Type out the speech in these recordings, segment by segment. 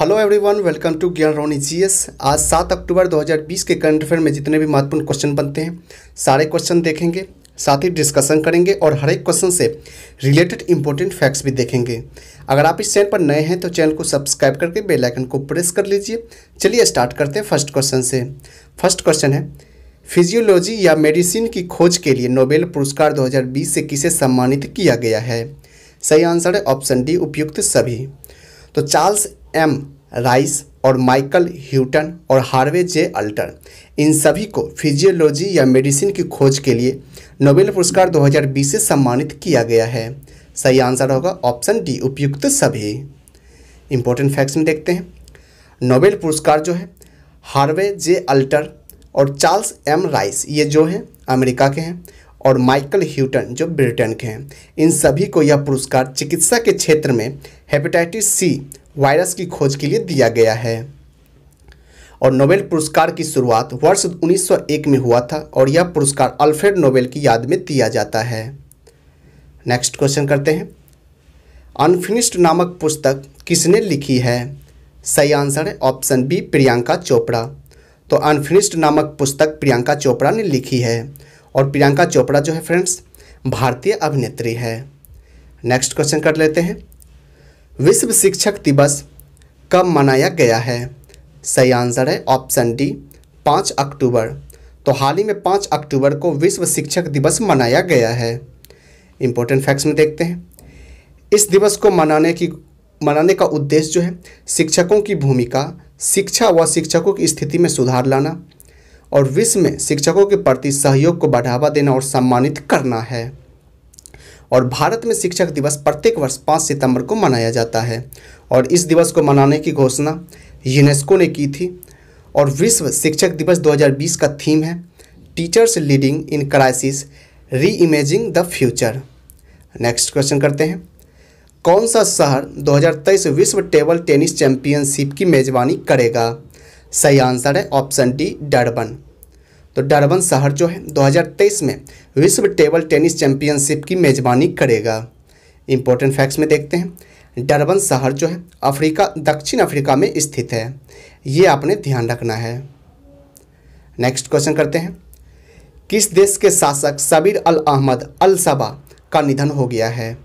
hello everyone welcome to ज्ञान रोनी जी आज 7 अक्टूबर 2020 के करंट अफेयर में जितने भी महत्वपूर्ण क्वेश्चन बनते हैं सारे क्वेश्चन देखेंगे साथ ही डिस्कशन करेंगे और हर एक क्वेश्चन से रिलेटेड इंपॉर्टेंट फैक्ट्स भी देखेंगे अगर आप इस चैनल पर नए हैं तो चैनल को सब्सक्राइब करके बेलाइकन को प्रेस कर लीजिए चलिए स्टार्ट करते हैं फर्स्ट क्वेश्चन से फर्स्ट क्वेश्चन है फिजियोलॉजी या मेडिसिन की खोज के लिए नोबेल पुरस्कार 2020 से किसे सम्मानित किया गया है सही आंसर है ऑप्शन डी उपयुक्त सभी तो चार्ल्स एम राइस और माइकल ह्यूटन और हार्वे जे अल्टर इन सभी को फिजियोलॉजी या मेडिसिन की खोज के लिए नोबेल पुरस्कार 2020 से सम्मानित किया गया है सही आंसर होगा ऑप्शन डी उपयुक्त सभी इंपॉर्टेंट फैक्ट्स में देखते हैं नोबेल पुरस्कार जो है हार्वे जे अल्टर और चार्ल्स एम राइस ये जो हैं अमेरिका के हैं और माइकल ह्यूटन जो ब्रिटेन के हैं इन सभी को यह पुरस्कार चिकित्सा के क्षेत्र में हेपेटाइटिस सी वायरस की खोज के लिए दिया गया है और नोबेल पुरस्कार की शुरुआत वर्ष 1901 में हुआ था और यह पुरस्कार अल्फ्रेड नोबेल की याद में दिया जाता है नेक्स्ट क्वेश्चन करते हैं अनफिनिश्ड नामक पुस्तक किसने लिखी है सही आंसर है ऑप्शन बी प्रियंका चोपड़ा तो अनफिनिश्ड नामक पुस्तक प्रियंका चोपड़ा ने लिखी है और प्रियंका चोपड़ा जो है फ्रेंड्स भारतीय अभिनेत्री है नेक्स्ट क्वेश्चन कर लेते हैं विश्व शिक्षक दिवस कब मनाया गया है सही आंसर है ऑप्शन डी पाँच अक्टूबर तो हाल ही में पाँच अक्टूबर को विश्व शिक्षक दिवस मनाया गया है इम्पोर्टेंट फैक्ट्स में देखते हैं इस दिवस को मनाने की मनाने का उद्देश्य जो है शिक्षकों की भूमिका शिक्षा व शिक्षकों की स्थिति में सुधार लाना और विश्व में शिक्षकों के प्रति सहयोग को बढ़ावा देना और सम्मानित करना है और भारत में शिक्षक दिवस प्रत्येक वर्ष पाँच सितंबर को मनाया जाता है और इस दिवस को मनाने की घोषणा यूनेस्को ने की थी और विश्व शिक्षक दिवस 2020 का थीम है teachers leading in crisis reimagining the future next question करते हैं कौन सा शहर 2023 विश्व टेबल टेनिस चैंपियनशिप की मेज़बानी करेगा सही आंसर है ऑप्शन डी डरबन तो डरबन शहर जो है 2023 में विश्व टेबल टेनिस चैंपियनशिप की मेज़बानी करेगा इम्पोर्टेंट फैक्ट्स में देखते हैं डरबन शहर जो है अफ्रीका दक्षिण अफ्रीका में स्थित है ये आपने ध्यान रखना है नेक्स्ट क्वेश्चन करते हैं किस देश के शासक सबीर अल अहमद अल सबा का निधन हो गया है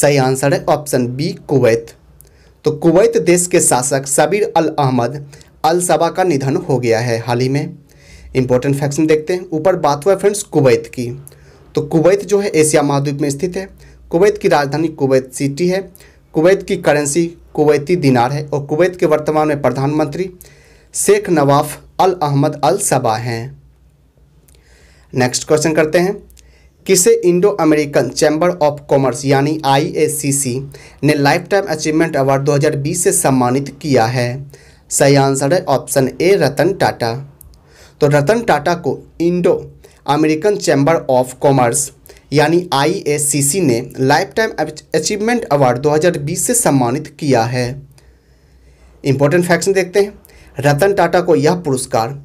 सही आंसर है ऑप्शन बी कुवैत तो कुवैत देश के शासक सबीर अल अहमद अल सबा का निधन हो गया है हाल ही में इंपॉर्टेंट फैक्शन देखते हैं ऊपर बात हुआ फ्रेंड्स कुवैत की तो कुवैत जो है एशिया महाद्वीप में स्थित है कुवैत की राजधानी कुवैत सिटी है कुवैत की करेंसी कुवैती दिनार है और कुवैत के वर्तमान में प्रधानमंत्री शेख नवाफ अल अहमद अल सबा हैं नेक्स्ट क्वेश्चन करते हैं किसे Indo American chamber of commerce यानी आईएससीसी ने लाइफ टाइम अचीवमेंट अवार्ड 2020 से सम्मानित किया है सही आंसर है ऑप्शन ए रतन टाटा तो रतन टाटा को Indo American chamber of commerce यानी आईएससीसी ने लाइफ टाइम अचीवमेंट अवार्ड 2020 से सम्मानित किया है इंपॉर्टेंट फैक्ट्स देखते हैं रतन टाटा को यह पुरस्कार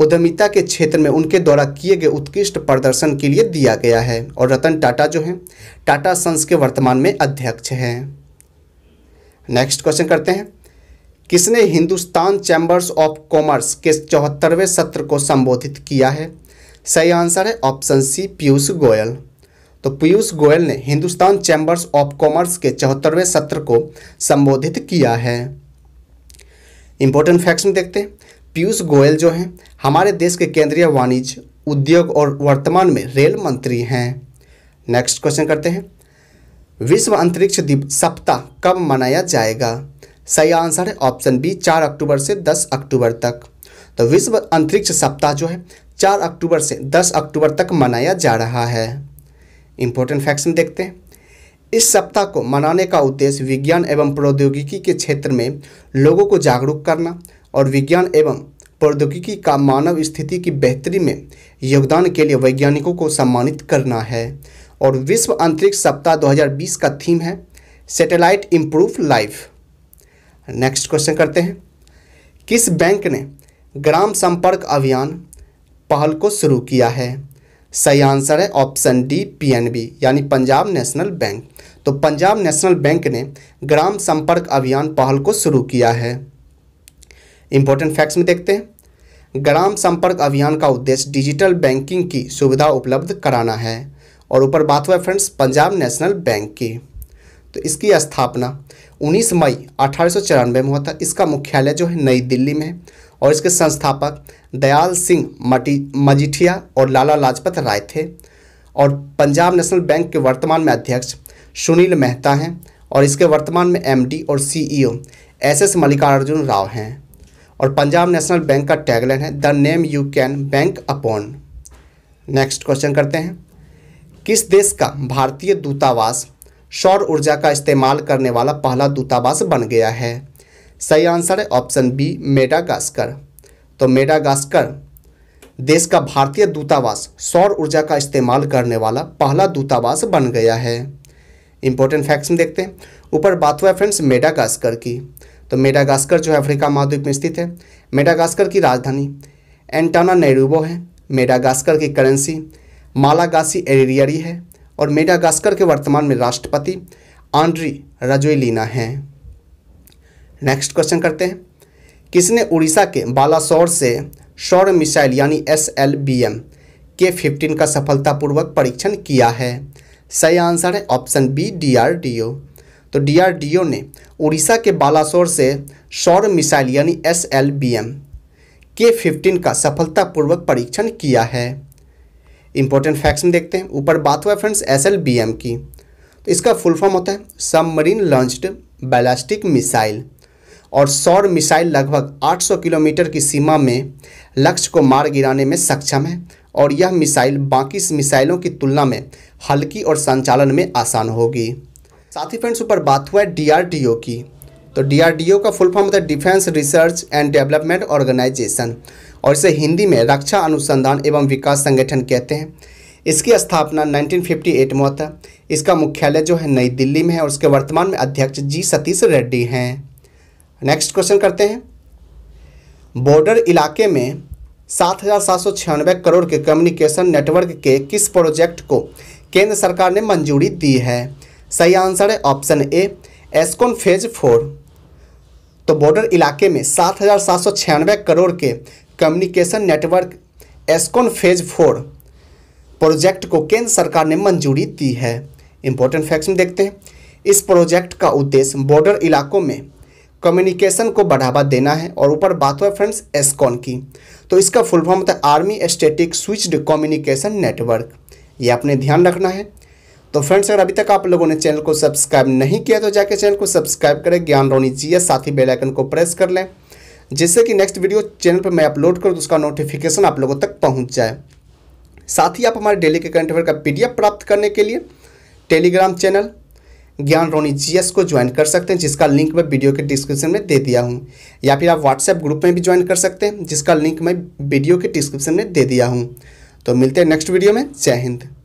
उद्यमिता के क्षेत्र में उनके द्वारा किए गए उत्कृष्ट प्रदर्शन के लिए दिया गया है और रतन टाटा जो हैं टाटा सन्स के वर्तमान में अध्यक्ष हैं नेक्स्ट क्वेश्चन करते हैं किसने हिंदुस्तान चैम्बर्स ऑफ कॉमर्स के चौहत्तरवें सत्र को संबोधित किया है सही आंसर है ऑप्शन सी पीयूष गोयल तो पीयूष गोयल ने हिंदुस्तान चैम्बर्स ऑफ कॉमर्स के चौहत्तरवें सत्र को संबोधित किया है इंपॉर्टेंट फैक्ट्स में देखते हैं पीयूष गोयल जो हैं हमारे देश के केंद्रीय वाणिज्य उद्योग और वर्तमान में रेल मंत्री हैं नेक्स्ट क्वेश्चन करते हैं विश्व अंतरिक्ष दिवस सप्ताह कब मनाया जाएगा सही आंसर है ऑप्शन बी चार अक्टूबर से दस अक्टूबर तक तो विश्व अंतरिक्ष सप्ताह जो है चार अक्टूबर से दस अक्टूबर तक मनाया जा रहा है इम्पोर्टेंट फैक्ट्स में देखते हैं इस सप्ताह को मनाने का उद्देश्य विज्ञान एवं प्रौद्योगिकी के क्षेत्र में लोगों को जागरूक करना और विज्ञान एवं प्रौद्योगिकी का मानव स्थिति की बेहतरी में योगदान के लिए वैज्ञानिकों को सम्मानित करना है और विश्व अंतरिक्ष सप्ताह 2020 का थीम है satellite improve life next question करते हैं किस बैंक ने ग्राम संपर्क अभियान पहल को शुरू किया है सही आंसर है ऑप्शन डी पीएनबी यानी पंजाब नेशनल बैंक तो पंजाब नेशनल बैंक ने ग्राम संपर्क अभियान पहल को शुरू किया है इंपॉर्टेंट फैक्ट्स में देखते हैं ग्राम संपर्क अभियान का उद्देश्य डिजिटल बैंकिंग की सुविधा उपलब्ध कराना है और ऊपर बात हुआ फ्रेंड्स पंजाब नेशनल बैंक की तो इसकी स्थापना 19 मई अठारह में हुआ था इसका मुख्यालय जो है नई दिल्ली में है और इसके संस्थापक दयाल सिंह मजिठिया और लाला लाजपत राय थे और पंजाब नेशनल बैंक के वर्तमान में अध्यक्ष सुनील मेहता हैं और इसके वर्तमान में एमडी और सीईओ एसएस मल्लिकार्जुन राव हैं और पंजाब नेशनल बैंक का टैगलाइन है the name you can bank upon next question करते हैं किस देश का भारतीय दूतावास सौर ऊर्जा का इस्तेमाल करने वाला पहला दूतावास बन गया है सही आंसर है ऑप्शन बी मेडागास्कर तो मेडागास्कर देश का भारतीय दूतावास सौर ऊर्जा का इस्तेमाल करने वाला पहला दूतावास बन गया है इंपॉर्टेंट फैक्ट्स में देखते हैं ऊपर बात हुआ है फ्रेंड्स मेडागास्कर की तो मेडागास्कर जो है अफ्रीका महाद्वीप में स्थित है मेडागास्कर की राजधानी एंटाना नेरूबो है मेडागास्कर की करेंसी मालागासी एरियरी है और मेडागास्कर के वर्तमान में राष्ट्रपति आंड्री रजोलिना हैं नेक्स्ट क्वेश्चन करते हैं किसने उड़ीसा के बालासोर से शौर मिसाइल यानी S L B M K fifteen का सफलतापूर्वक परीक्षण किया है सही आंसर है ऑप्शन बी डीआरडीओ तो डीआरडीओ ने उड़ीसा के बालासोर से शौर मिसाइल यानी S L B M K fifteen का सफलतापूर्वक परीक्षण किया है इंपॉर्टेंट फैक्ट्स में देखते हैं ऊपर बात हुआ फ्रेंड्स एस की तो इसका फुल फॉर्म होता है सबमरीन लॉन्च्ड बैलास्टिक मिसाइल और सौर मिसाइल लगभग 800 किलोमीटर की सीमा में लक्ष्य को मार गिराने में सक्षम है और यह मिसाइल बाकी मिसाइलों की तुलना में हल्की और संचालन में आसान होगी साथ ही फ्रेंड्स ऊपर बात हुआ है डी की तो डी का फुल फॉर्म होता है defence research and development organisation और इसे हिंदी में रक्षा अनुसंधान एवं विकास संगठन कहते हैं इसकी स्थापना 1958 में होता है इसका मुख्यालय जो है नई दिल्ली में है और उसके वर्तमान में अध्यक्ष जी सतीश रेड्डी हैं नेक्स्ट क्वेश्चन करते हैं बॉर्डर इलाके में सात हज़ार सात सौ छियानवे करोड़ के कम्युनिकेशन नेटवर्क के किस प्रोजेक्ट को केंद्र सरकार ने मंजूरी दी है सही आंसर है option A ASCON phase four तो बॉर्डर इलाके में सात हज़ार सात सौ छियानवे करोड़ के communication network ASCON phase four project को केंद्र सरकार ने मंजूरी दी है इंपॉर्टेंट फैक्ट्स में देखते हैं इस प्रोजेक्ट का उद्देश्य बॉर्डर इलाकों में कम्युनिकेशन को बढ़ावा देना है और ऊपर बात हुआ फ्रेंड्स एस्कॉन की तो इसका फुल फॉर्म होता है army static switched communication network ये आपने ध्यान रखना है तो फ्रेंड्स अगर अभी तक आप लोगों ने चैनल को सब्सक्राइब नहीं किया तो जाके चैनल को सब्सक्राइब करें ज्ञान रोनी जी साथ ही बेलाइकन को प्रेस कर लें जिससे कि नेक्स्ट वीडियो चैनल पर मैं अपलोड करूँ तो उसका नोटिफिकेशन आप लोगों तक पहुँच जाए साथ ही आप हमारे डेली के करंट अफेयर का पी प्राप्त करने के लिए टेलीग्राम चैनल ज्ञान रोनी जी को ज्वाइन कर सकते हैं जिसका लिंक मैं वीडियो के डिस्क्रिप्शन में दे दिया हूँ या फिर आप व्हाट्सएप ग्रुप में भी ज्वाइन कर सकते हैं जिसका लिंक मैं वीडियो के डिस्क्रिप्शन में दे दिया हूँ तो मिलते हैं नेक्स्ट वीडियो में जय हिंद